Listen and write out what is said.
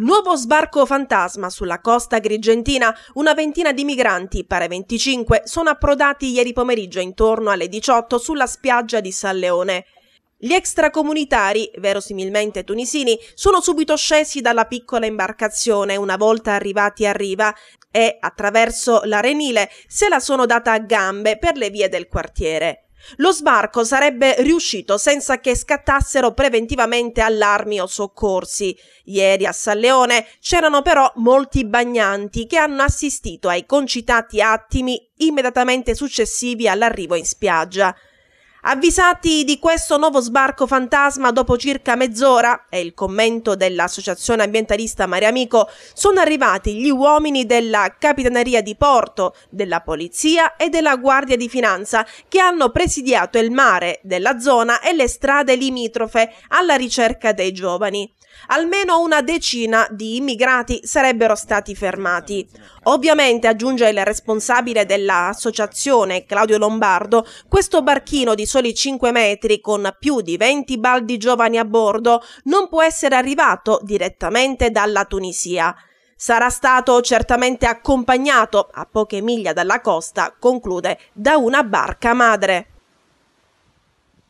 Nuovo sbarco fantasma sulla costa grigentina. Una ventina di migranti, pare 25, sono approdati ieri pomeriggio intorno alle 18 sulla spiaggia di San Leone. Gli extracomunitari, verosimilmente tunisini, sono subito scesi dalla piccola imbarcazione una volta arrivati a riva e, attraverso l'arenile, se la sono data a gambe per le vie del quartiere. Lo sbarco sarebbe riuscito senza che scattassero preventivamente allarmi o soccorsi. Ieri a San Leone c'erano però molti bagnanti che hanno assistito ai concitati attimi immediatamente successivi all'arrivo in spiaggia. Avvisati di questo nuovo sbarco fantasma dopo circa mezz'ora, è il commento dell'associazione ambientalista Mare Amico, sono arrivati gli uomini della Capitaneria di Porto, della Polizia e della Guardia di Finanza che hanno presidiato il mare della zona e le strade limitrofe alla ricerca dei giovani. Almeno una decina di immigrati sarebbero stati fermati. Ovviamente, aggiunge il responsabile dell'associazione Claudio Lombardo, questo barchino di soli 5 metri con più di 20 baldi giovani a bordo non può essere arrivato direttamente dalla Tunisia. Sarà stato certamente accompagnato, a poche miglia dalla costa, conclude, da una barca madre.